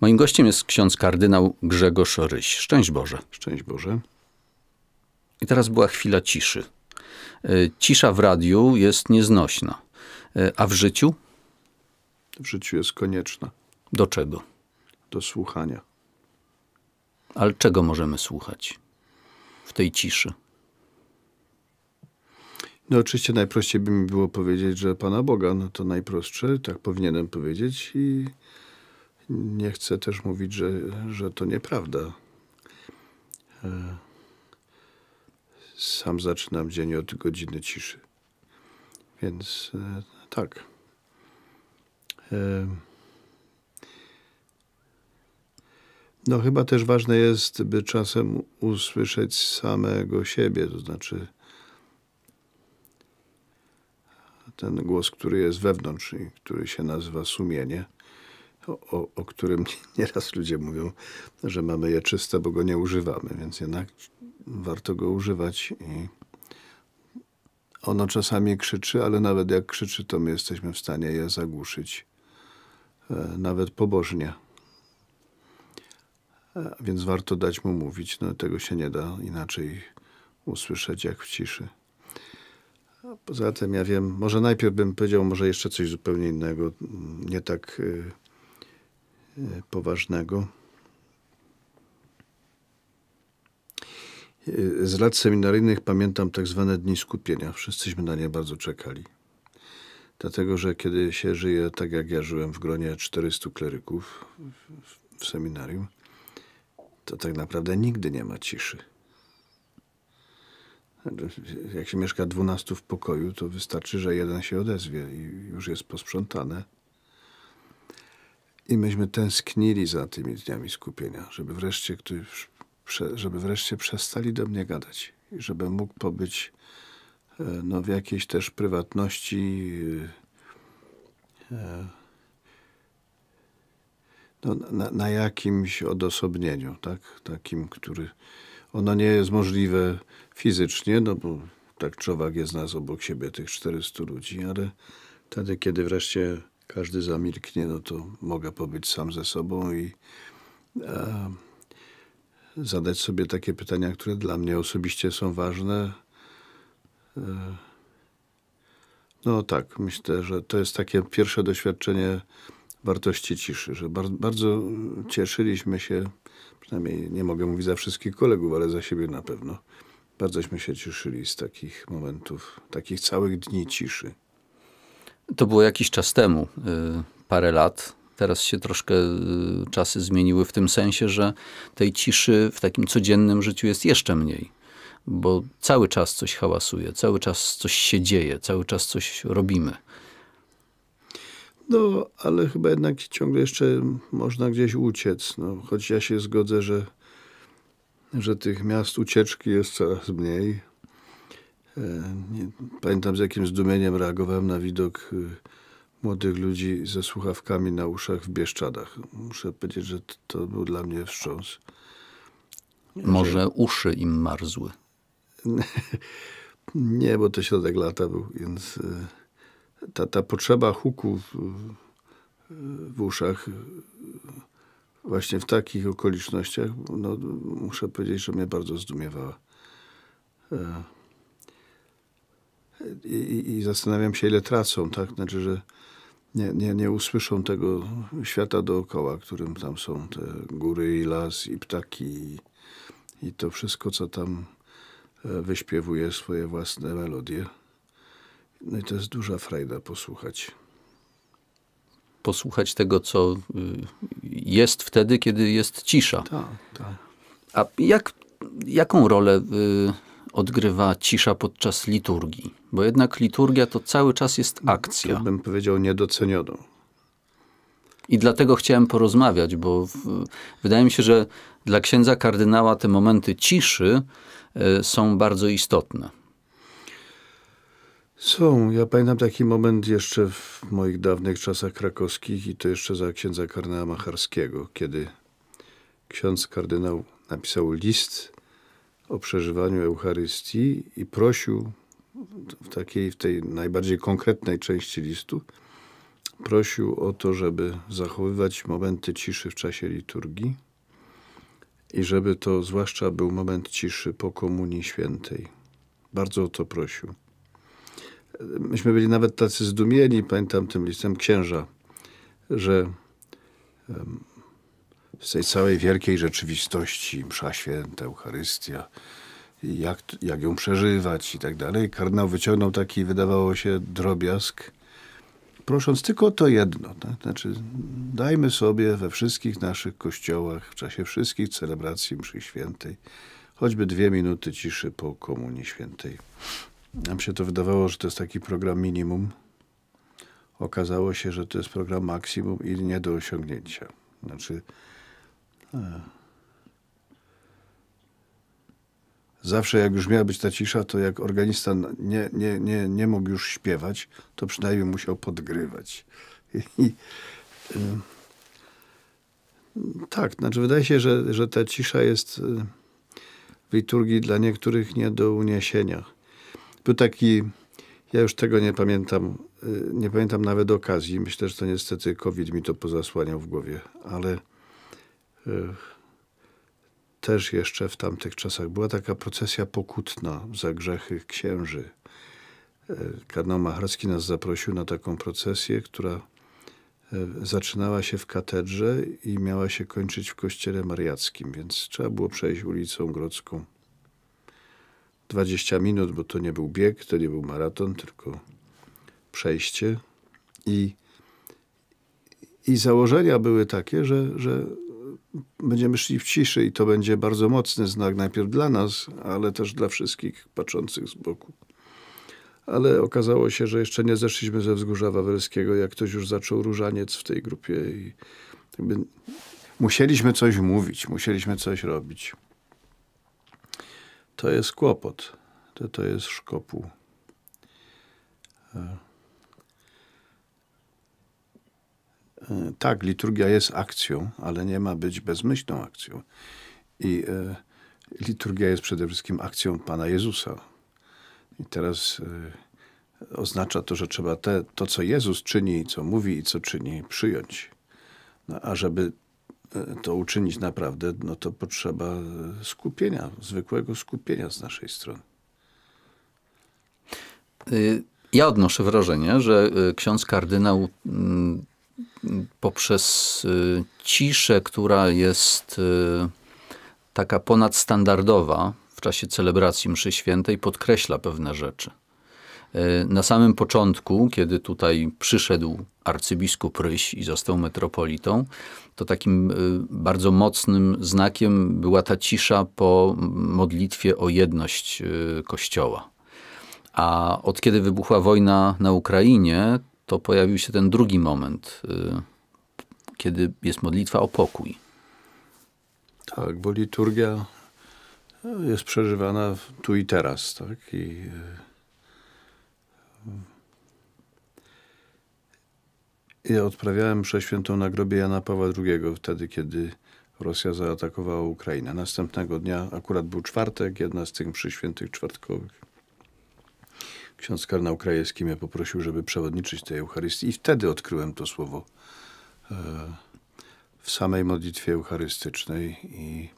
Moim gościem jest ksiądz kardynał Grzegorz Ryś. Szczęść Boże. Szczęść Boże. I teraz była chwila ciszy. E, cisza w radiu jest nieznośna. E, a w życiu? W życiu jest konieczna. Do czego? Do słuchania. Ale czego możemy słuchać w tej ciszy? No oczywiście najprościej by mi było powiedzieć, że Pana Boga, no to najprostsze, tak powinienem powiedzieć i nie chcę też mówić, że, że to nieprawda. E, sam zaczynam dzień od godziny ciszy. Więc e, tak. E, no, chyba też ważne jest, by czasem usłyszeć samego siebie, to znaczy ten głos, który jest wewnątrz i który się nazywa sumienie o, o którym nieraz ludzie mówią, że mamy je czyste, bo go nie używamy, więc jednak warto go używać. I ono czasami krzyczy, ale nawet jak krzyczy, to my jesteśmy w stanie je zagłuszyć, e, nawet pobożnie. E, więc warto dać mu mówić. No, tego się nie da inaczej usłyszeć, jak w ciszy. Poza tym ja wiem, może najpierw bym powiedział może jeszcze coś zupełnie innego, mm, nie tak y, E, poważnego. E, z lat seminaryjnych pamiętam tak zwane dni skupienia. Wszyscyśmy na nie bardzo czekali. Dlatego, że kiedy się żyje tak jak ja żyłem w gronie 400 kleryków w seminarium, to tak naprawdę nigdy nie ma ciszy. Jak się mieszka 12 w pokoju, to wystarczy, że jeden się odezwie i już jest posprzątane. I myśmy tęsknili za tymi dniami skupienia, żeby wreszcie, ktoś, żeby wreszcie przestali do mnie gadać i żebym mógł pobyć e, no, w jakiejś też prywatności. E, e, no, na, na, jakimś odosobnieniu, tak? takim, który. Ono nie jest możliwe fizycznie, no bo tak człowiek jest nas obok siebie, tych 400 ludzi, ale wtedy, kiedy wreszcie każdy zamilknie, no to mogę pobyć sam ze sobą i e, zadać sobie takie pytania, które dla mnie osobiście są ważne. E, no tak, myślę, że to jest takie pierwsze doświadczenie wartości ciszy, że bar bardzo cieszyliśmy się, przynajmniej nie mogę mówić za wszystkich kolegów, ale za siebie na pewno. Bardzośmy się cieszyli z takich momentów, takich całych dni ciszy. To było jakiś czas temu, y, parę lat. Teraz się troszkę y, czasy zmieniły w tym sensie, że tej ciszy w takim codziennym życiu jest jeszcze mniej, bo cały czas coś hałasuje, cały czas coś się dzieje, cały czas coś robimy. No, ale chyba jednak ciągle jeszcze można gdzieś uciec. No, choć ja się zgodzę, że, że tych miast ucieczki jest coraz mniej. E, pamiętam z jakim zdumieniem reagowałem na widok e, młodych ludzi ze słuchawkami na uszach w Bieszczadach. Muszę powiedzieć, że to był dla mnie wstrząs. Może że... uszy im marzły? Nie, bo to środek lata był, więc e, ta, ta potrzeba huku w, w uszach właśnie w takich okolicznościach, no, muszę powiedzieć, że mnie bardzo zdumiewała i, i zastanawiam się, ile tracą, tak? Znaczy, że nie, nie, nie usłyszą tego świata dookoła, którym tam są te góry i las i ptaki i, i to wszystko, co tam e, wyśpiewuje swoje własne melodie. No i to jest duża frajda posłuchać. Posłuchać tego, co y, jest wtedy, kiedy jest cisza. Tak, tak. A jak, jaką rolę y, odgrywa cisza podczas liturgii? bo jednak liturgia to cały czas jest akcja. To bym powiedział niedocenioną. I dlatego chciałem porozmawiać, bo w, wydaje mi się, że dla księdza kardynała te momenty ciszy y, są bardzo istotne. Są. Ja pamiętam taki moment jeszcze w moich dawnych czasach krakowskich i to jeszcze za księdza kardynała Macharskiego, kiedy ksiądz kardynał napisał list o przeżywaniu Eucharystii i prosił w takiej, w tej najbardziej konkretnej części listu, prosił o to, żeby zachowywać momenty ciszy w czasie liturgii i żeby to zwłaszcza był moment ciszy po Komunii Świętej. Bardzo o to prosił. Myśmy byli nawet tacy zdumieni, pamiętam tym listem księża, że z tej całej wielkiej rzeczywistości, msza święta, Eucharystia, jak, jak ją przeżywać i tak dalej. Kardynał wyciągnął taki, wydawało się, drobiazg, prosząc tylko o to jedno. Tak? Znaczy, dajmy sobie we wszystkich naszych kościołach, w czasie wszystkich celebracji mszy świętej, choćby dwie minuty ciszy po Komunii Świętej. Nam się to wydawało, że to jest taki program minimum. Okazało się, że to jest program maksimum i nie do osiągnięcia. Znaczy... A e, Zawsze jak już miała być ta cisza, to jak organista nie, nie, nie, nie mógł już śpiewać, to przynajmniej musiał podgrywać. I, tak, znaczy wydaje się, że, że ta cisza jest y, w liturgii dla niektórych nie do uniesienia. Był taki, ja już tego nie pamiętam, y, nie pamiętam nawet okazji. Myślę, że to niestety COVID mi to pozasłaniał w głowie, ale y, też jeszcze w tamtych czasach była taka procesja pokutna za grzechy księży. E, kardynał Macharski nas zaprosił na taką procesję, która e, zaczynała się w katedrze i miała się kończyć w kościele mariackim, więc trzeba było przejść ulicą Grodzką. 20 minut, bo to nie był bieg, to nie był maraton, tylko przejście. I, i założenia były takie, że, że będziemy szli w ciszy i to będzie bardzo mocny znak najpierw dla nas, ale też dla wszystkich patrzących z boku. Ale okazało się, że jeszcze nie zeszliśmy ze wzgórza wawelskiego, jak ktoś już zaczął różaniec w tej grupie i jakby musieliśmy coś mówić, musieliśmy coś robić. To jest kłopot. To, to jest szkopu. E, Y, tak, liturgia jest akcją, ale nie ma być bezmyślną akcją. I y, liturgia jest przede wszystkim akcją Pana Jezusa. I teraz y, oznacza to, że trzeba te, to, co Jezus czyni, co mówi i co czyni, przyjąć. No, a żeby to uczynić naprawdę, no to potrzeba skupienia, zwykłego skupienia z naszej strony. Ja odnoszę wrażenie, że ksiądz kardynał mm, poprzez y, ciszę, która jest y, taka ponadstandardowa w czasie celebracji mszy świętej, podkreśla pewne rzeczy. Y, na samym początku, kiedy tutaj przyszedł arcybiskup Ryś i został metropolitą, to takim bardzo mocnym znakiem była ta cisza po modlitwie o jedność Kościoła. A od kiedy wybuchła wojna na Ukrainie, to pojawił się ten drugi moment, y, kiedy jest modlitwa o pokój. Tak, bo liturgia jest przeżywana tu i teraz, tak? I, y, ja odprawiałem przeświętą na grobie Jana Pawła II wtedy, kiedy Rosja zaatakowała Ukrainę. Następnego dnia, akurat był czwartek, jedna z tych przyświętych czwartkowych ksiądz kardynał Krajewski mnie poprosił, żeby przewodniczyć tej Eucharystii i wtedy odkryłem to słowo e, w samej modlitwie eucharystycznej i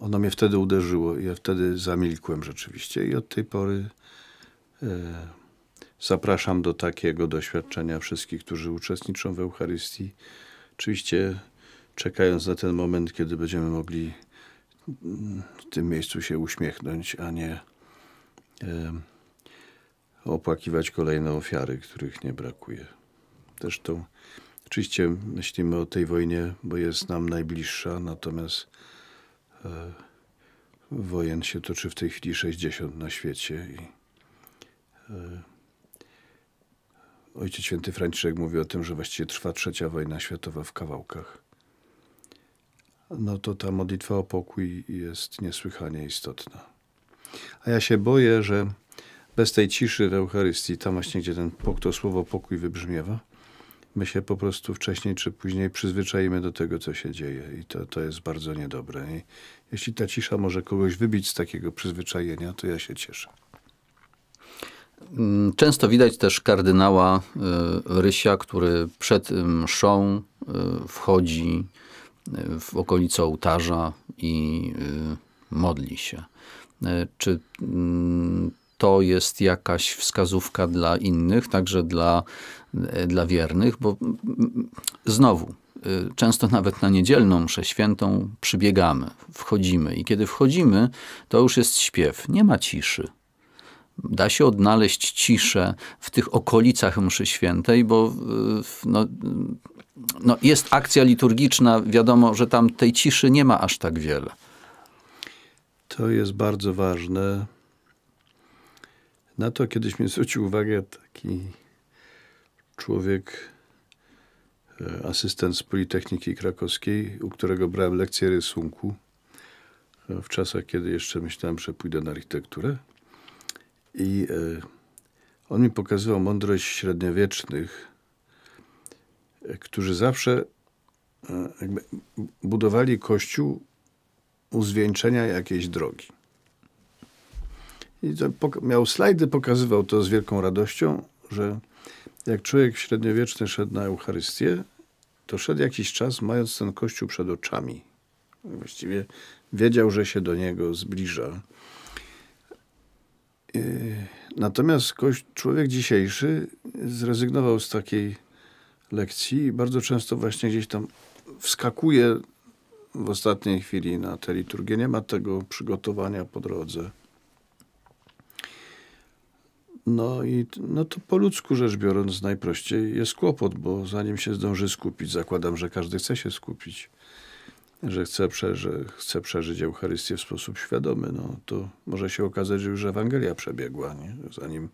ono mnie wtedy uderzyło i ja wtedy zamilkłem rzeczywiście i od tej pory e, zapraszam do takiego doświadczenia wszystkich, którzy uczestniczą w Eucharystii. Oczywiście czekając na ten moment, kiedy będziemy mogli w tym miejscu się uśmiechnąć, a nie opłakiwać kolejne ofiary, których nie brakuje. Zresztą oczywiście myślimy o tej wojnie, bo jest nam najbliższa, natomiast e, wojen się toczy w tej chwili 60 na świecie i e, Ojciec Święty Franciszek mówi o tym, że właściwie trwa trzecia wojna światowa w kawałkach. No to ta modlitwa o pokój jest niesłychanie istotna. A ja się boję, że bez tej ciszy w Eucharystii, tam właśnie gdzie ten, to słowo pokój wybrzmiewa, my się po prostu wcześniej czy później przyzwyczajimy do tego, co się dzieje i to, to jest bardzo niedobre. I jeśli ta cisza może kogoś wybić z takiego przyzwyczajenia, to ja się cieszę. Mm, często widać też kardynała y, Rysia, który przed y, mszą y, wchodzi w okolice ołtarza i modli się. E, czy mm, to jest jakaś wskazówka dla innych, także dla, e, dla wiernych? Bo mm, mm, znowu, e, często nawet na niedzielną mszę świętą przybiegamy, wchodzimy i kiedy wchodzimy, to już jest śpiew, nie ma ciszy. Da się odnaleźć ciszę w tych okolicach mszy świętej, bo no, no jest akcja liturgiczna, wiadomo, że tam tej ciszy nie ma aż tak wiele. To jest bardzo ważne. Na to kiedyś mi zwrócił uwagę taki człowiek, e, asystent z Politechniki Krakowskiej, u którego brałem lekcję rysunku e, w czasach, kiedy jeszcze myślałem, że pójdę na architekturę. I e, on mi pokazywał mądrość średniowiecznych, którzy zawsze budowali kościół uzwieńczenia jakiejś drogi. I miał slajdy, pokazywał to z wielką radością, że jak człowiek średniowieczny szedł na Eucharystię, to szedł jakiś czas, mając ten kościół przed oczami. Właściwie wiedział, że się do niego zbliża. Y, natomiast człowiek dzisiejszy zrezygnował z takiej lekcji i bardzo często właśnie gdzieś tam wskakuje w ostatniej chwili na tę liturgię. Nie ma tego przygotowania po drodze. No i no to po ludzku rzecz biorąc najprościej jest kłopot, bo zanim się zdąży skupić, zakładam, że każdy chce się skupić, że chce, prze, że chce przeżyć Eucharystię w sposób świadomy, no to może się okazać, że już Ewangelia przebiegła, nie? zanim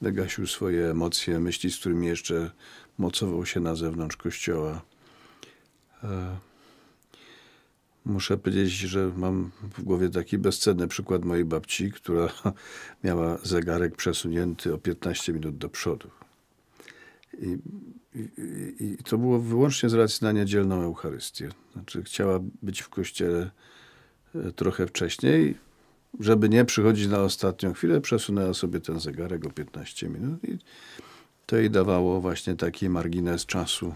wygasił swoje emocje, myśli, z którymi jeszcze mocował się na zewnątrz Kościoła. E Muszę powiedzieć, że mam w głowie taki bezcenny przykład mojej babci, która miała zegarek przesunięty o 15 minut do przodu. I, i, i to było wyłącznie z racji na niedzielną Eucharystię. Znaczy, chciała być w kościele e, trochę wcześniej, żeby nie przychodzić na ostatnią chwilę, przesunęła sobie ten zegarek o 15 minut i to jej dawało właśnie taki margines czasu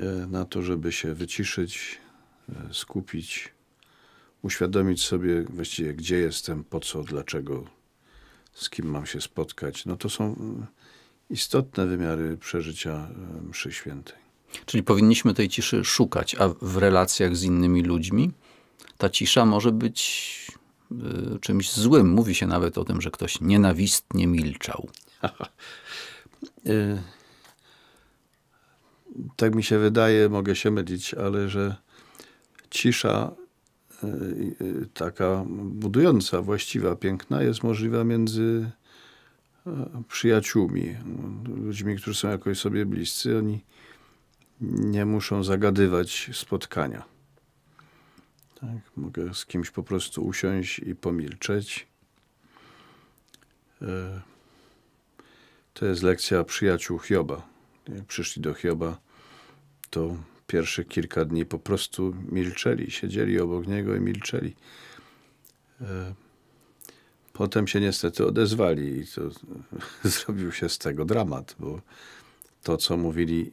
e, na to, żeby się wyciszyć, E, skupić, uświadomić sobie właściwie, gdzie jestem, po co, dlaczego, z kim mam się spotkać, no to są e, istotne wymiary przeżycia e, mszy świętej. Czyli powinniśmy tej ciszy szukać, a w relacjach z innymi ludźmi ta cisza może być y, czymś złym. Mówi się nawet o tym, że ktoś nienawistnie milczał. y tak mi się wydaje, mogę się mylić, ale że cisza e, e, taka budująca, właściwa, piękna jest możliwa między e, przyjaciółmi, ludźmi, którzy są jakoś sobie bliscy. Oni nie muszą zagadywać spotkania. Tak, mogę z kimś po prostu usiąść i pomilczeć. To jest lekcja przyjaciół Hioba. Jak przyszli do Hioba, to pierwszych kilka dni po prostu milczeli, siedzieli obok niego i milczeli. E, potem się niestety odezwali i to zrobił się z tego dramat, bo to, co mówili,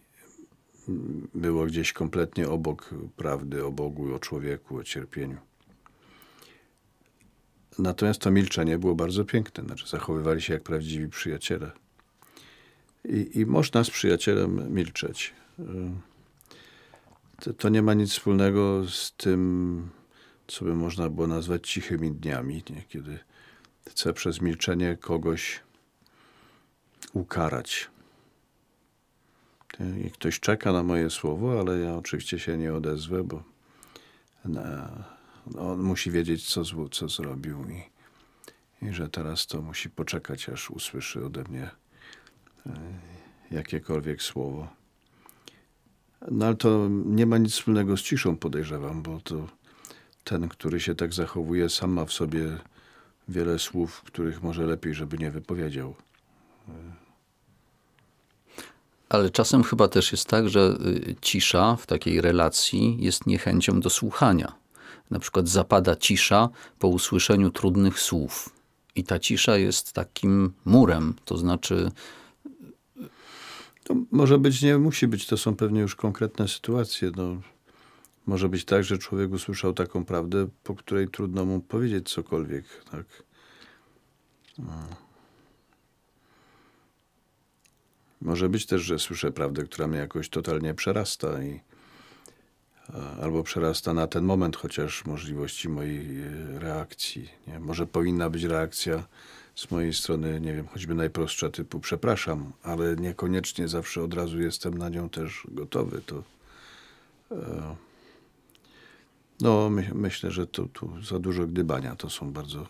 było gdzieś kompletnie obok prawdy o Bogu, o człowieku, o cierpieniu. Natomiast to milczenie było bardzo piękne, znaczy zachowywali się jak prawdziwi przyjaciele. I, i można z przyjacielem milczeć. E, to, to nie ma nic wspólnego z tym, co by można było nazwać cichymi dniami, nie? kiedy chcę przez milczenie kogoś ukarać. I ktoś czeka na moje słowo, ale ja oczywiście się nie odezwę, bo na, no, on musi wiedzieć, co, zło, co zrobił i, i że teraz to musi poczekać, aż usłyszy ode mnie e, jakiekolwiek słowo. No ale to nie ma nic wspólnego z ciszą, podejrzewam, bo to ten, który się tak zachowuje, sam ma w sobie wiele słów, których może lepiej, żeby nie wypowiedział. Ale czasem chyba też jest tak, że y, cisza w takiej relacji jest niechęcią do słuchania. Na przykład zapada cisza po usłyszeniu trudnych słów. I ta cisza jest takim murem, to znaczy to może być, nie musi być, to są pewnie już konkretne sytuacje. No, może być tak, że człowiek usłyszał taką prawdę, po której trudno mu powiedzieć cokolwiek. Tak? No. Może być też, że słyszę prawdę, która mnie jakoś totalnie przerasta i albo przerasta na ten moment chociaż możliwości mojej e, reakcji. Nie? Może powinna być reakcja z mojej strony, nie wiem, choćby najprostsza typu przepraszam, ale niekoniecznie zawsze od razu jestem na nią też gotowy, to e, no my, myślę, że to tu za dużo gdybania, to są bardzo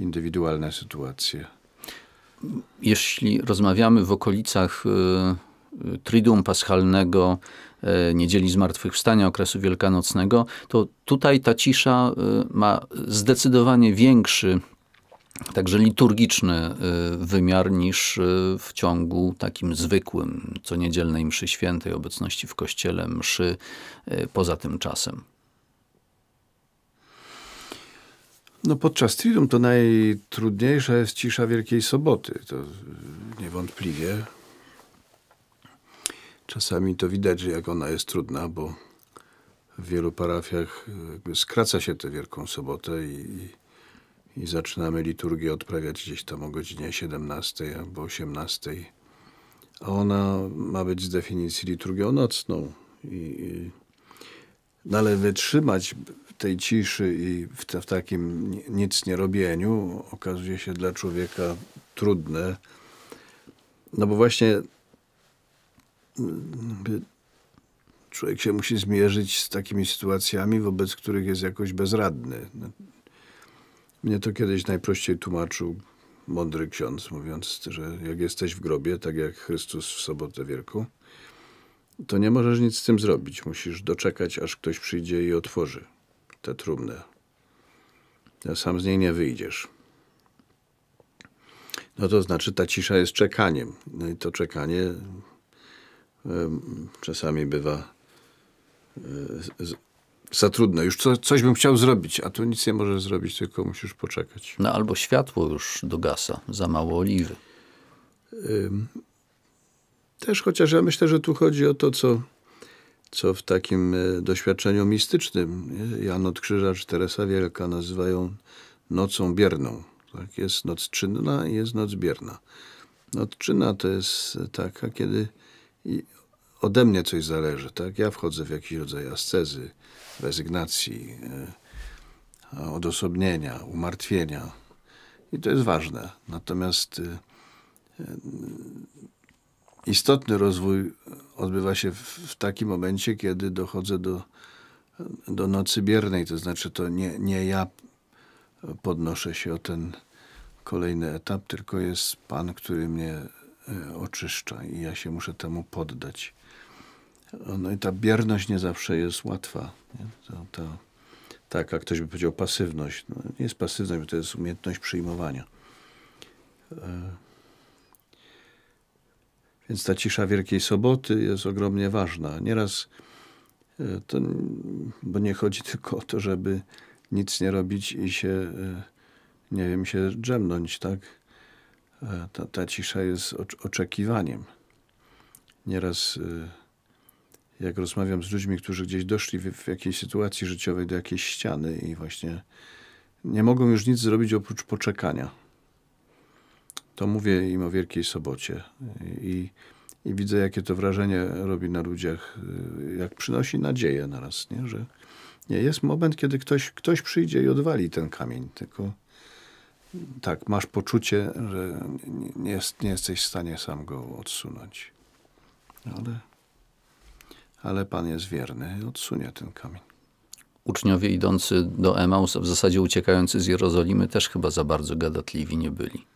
indywidualne sytuacje. Jeśli rozmawiamy w okolicach y, Triduum Paschalnego, e, Niedzieli Zmartwychwstania, okresu wielkanocnego, to tutaj ta cisza e, ma zdecydowanie większy także liturgiczny y, wymiar niż y, w ciągu takim zwykłym, co niedzielnej mszy świętej, obecności w kościele, mszy y, poza tym czasem. No podczas Triduum to najtrudniejsza jest cisza Wielkiej Soboty, to niewątpliwie. Czasami to widać, że jak ona jest trudna, bo w wielu parafiach skraca się tę Wielką Sobotę i, i zaczynamy liturgię odprawiać gdzieś tam o godzinie 17 albo 18. A ona ma być z definicji liturgią nocną. I, i no ale wytrzymać tej ciszy i w, te, w takim nic nie robieniu okazuje się dla człowieka trudne. No bo właśnie człowiek się musi zmierzyć z takimi sytuacjami, wobec których jest jakoś bezradny. No, mnie to kiedyś najprościej tłumaczył mądry ksiądz, mówiąc, że jak jesteś w grobie, tak jak Chrystus w sobotę wielką, to nie możesz nic z tym zrobić. Musisz doczekać, aż ktoś przyjdzie i otworzy tę trumnę. A sam z niej nie wyjdziesz. No to znaczy, ta cisza jest czekaniem. No i to czekanie czasami bywa e, za trudno. Już co, coś bym chciał zrobić, a tu nic nie możesz zrobić, tylko musisz poczekać. No albo światło już dogasa, za mało oliwy. Ym, też chociaż ja myślę, że tu chodzi o to, co, co w takim e, doświadczeniu mistycznym Jan od Krzyża czy Teresa Wielka nazywają nocą bierną. Tak? Jest noc czynna i jest noc bierna. Noc czynna to jest taka, kiedy ode mnie coś zależy, tak? Ja wchodzę w jakiś rodzaj ascezy, rezygnacji, e, odosobnienia, umartwienia. I to jest ważne. Natomiast e, e, istotny rozwój odbywa się w takim momencie, kiedy dochodzę do, do nocy biernej. To znaczy, to nie, nie ja podnoszę się o ten kolejny etap, tylko jest Pan, który mnie oczyszcza i ja się muszę temu poddać. No i ta bierność nie zawsze jest łatwa. To, to, tak, jak ktoś by powiedział pasywność. No, nie jest pasywność, bo to jest umiejętność przyjmowania. E, więc ta cisza Wielkiej Soboty jest ogromnie ważna. Nieraz e, to, bo nie chodzi tylko o to, żeby nic nie robić i się, e, nie wiem, się drzemnąć, tak? Ta, ta cisza jest oczekiwaniem. Nieraz jak rozmawiam z ludźmi, którzy gdzieś doszli w, w jakiejś sytuacji życiowej do jakiejś ściany i właśnie nie mogą już nic zrobić oprócz poczekania. To mówię im o Wielkiej Sobocie i, i widzę, jakie to wrażenie robi na ludziach, y, jak przynosi nadzieję naraz, nie? że nie jest moment, kiedy ktoś, ktoś przyjdzie i odwali ten kamień, tylko tak, masz poczucie, że nie, jest, nie jesteś w stanie sam go odsunąć. Ale ale Pan jest wierny i odsunie ten kamień. Uczniowie idący do Emaus, a w zasadzie uciekający z Jerozolimy, też chyba za bardzo gadatliwi nie byli.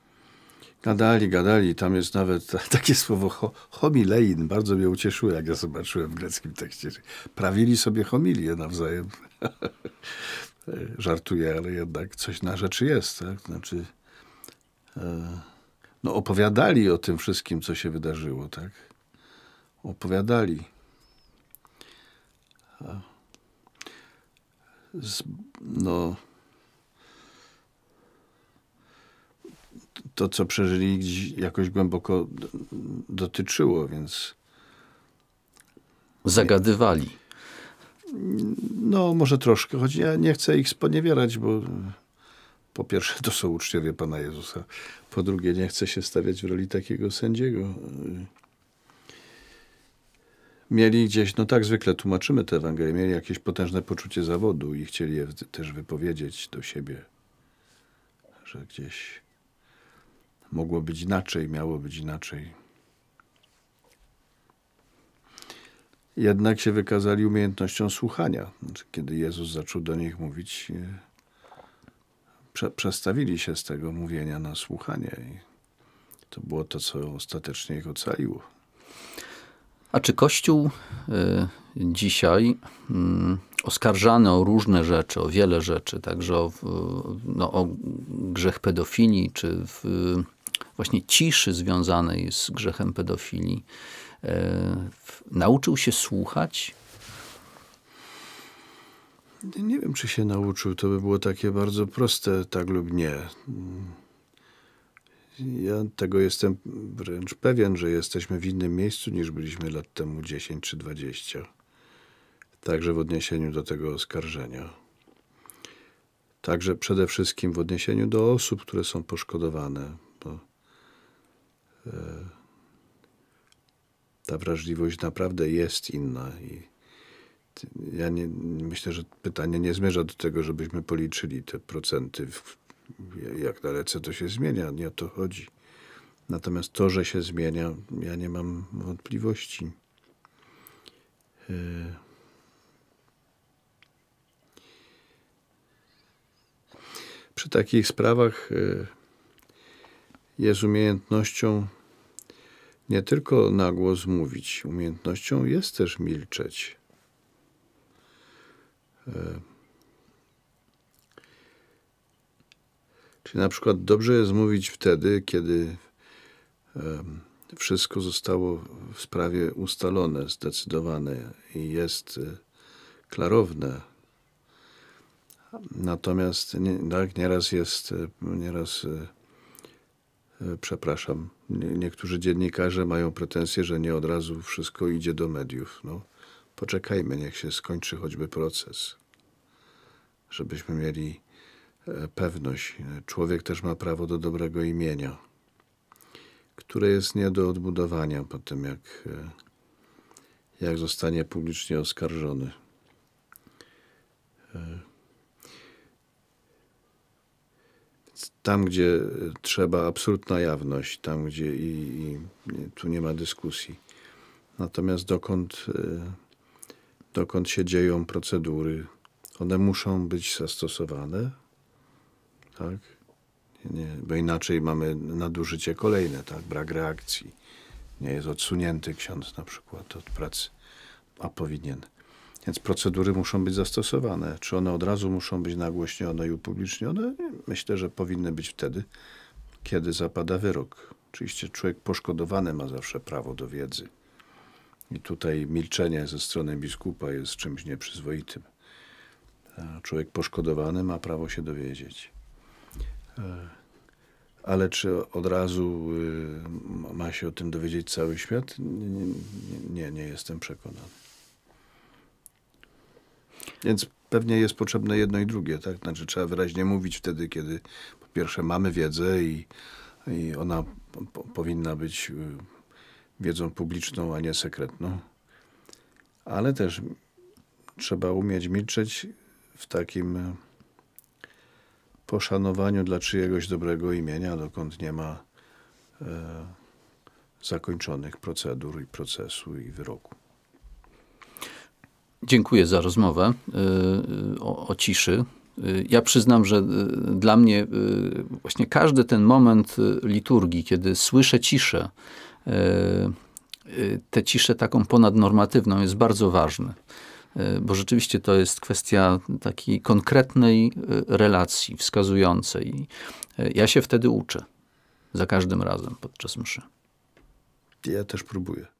Gadali, gadali. Tam jest nawet takie słowo homilein. Bardzo mnie ucieszyło, jak ja zobaczyłem w greckim tekście. Prawili sobie homilię nawzajem. Żartuję, ale jednak coś na rzeczy jest. Tak? Znaczy, e, no opowiadali o tym wszystkim, co się wydarzyło. tak? Opowiadali z, no, to, co przeżyli, gdzieś jakoś głęboko dotyczyło, więc. Zagadywali. No, może troszkę, choć ja nie chcę ich sponiewierać, bo po pierwsze to są uczciowie Pana Jezusa, po drugie nie chcę się stawiać w roli takiego sędziego mieli gdzieś, no tak zwykle tłumaczymy te Ewangelię, mieli jakieś potężne poczucie zawodu i chcieli je też wypowiedzieć do siebie, że gdzieś mogło być inaczej, miało być inaczej. Jednak się wykazali umiejętnością słuchania. Znaczy, kiedy Jezus zaczął do nich mówić, e, prze przestawili się z tego mówienia na słuchanie. I to było to, co ostatecznie ich ocaliło. A czy Kościół y, dzisiaj mm, oskarżany o różne rzeczy, o wiele rzeczy, także o, no, o grzech pedofilii, czy w, właśnie ciszy związanej z grzechem pedofilii, e, nauczył się słuchać? Nie wiem, czy się nauczył. To by było takie bardzo proste, tak lub nie. Mm. Ja tego jestem wręcz pewien, że jesteśmy w innym miejscu niż byliśmy lat temu 10 czy 20. Także w odniesieniu do tego oskarżenia. Także przede wszystkim w odniesieniu do osób, które są poszkodowane, bo e, ta wrażliwość naprawdę jest inna i ja nie, myślę, że pytanie nie zmierza do tego, żebyśmy policzyli te procenty w jak dalece to się zmienia, nie o to chodzi. Natomiast to, że się zmienia, ja nie mam wątpliwości. E, przy takich sprawach e, jest umiejętnością nie tylko nagło zmówić, umiejętnością jest też milczeć. E, Czyli na przykład dobrze jest mówić wtedy, kiedy wszystko zostało w sprawie ustalone, zdecydowane i jest e, klarowne. Natomiast nie, tak, nieraz jest, e, nieraz, e, przepraszam, niektórzy dziennikarze mają pretensje, że nie od razu wszystko idzie do mediów. No, poczekajmy, niech się skończy choćby proces, żebyśmy mieli E, pewność. Człowiek też ma prawo do dobrego imienia, które jest nie do odbudowania po tym, jak, e, jak zostanie publicznie oskarżony. E, tam, gdzie trzeba absolutna jawność, tam, gdzie i, i tu nie ma dyskusji. Natomiast dokąd, dokąd się dzieją procedury, one muszą być zastosowane, tak? Nie, nie, bo inaczej mamy nadużycie kolejne, tak? Brak reakcji. Nie jest odsunięty ksiądz na przykład od pracy, a powinien. Więc procedury muszą być zastosowane. Czy one od razu muszą być nagłośnione i upublicznione? Myślę, że powinny być wtedy, kiedy zapada wyrok. Oczywiście człowiek poszkodowany ma zawsze prawo do wiedzy. I tutaj milczenie ze strony biskupa jest czymś nieprzyzwoitym. Człowiek poszkodowany ma prawo się dowiedzieć. Ale czy od razu y, ma się o tym dowiedzieć cały świat? Nie, nie, nie jestem przekonany. Więc pewnie jest potrzebne jedno i drugie, tak? Znaczy trzeba wyraźnie mówić wtedy, kiedy po pierwsze mamy wiedzę i, i ona po, powinna być y, wiedzą publiczną, a nie sekretną. Ale też trzeba umieć milczeć w takim poszanowaniu dla czyjegoś dobrego imienia, dokąd nie ma e, zakończonych procedur i procesu i wyroku. Dziękuję za rozmowę e, o, o ciszy. E, ja przyznam, że e, dla mnie właśnie każdy ten moment liturgii, kiedy słyszę ciszę, tę ciszę taką ponadnormatywną jest bardzo ważny. E, bo rzeczywiście to jest kwestia takiej konkretnej e, relacji wskazującej. E, ja się wtedy uczę za każdym razem podczas mszy. Ja też próbuję.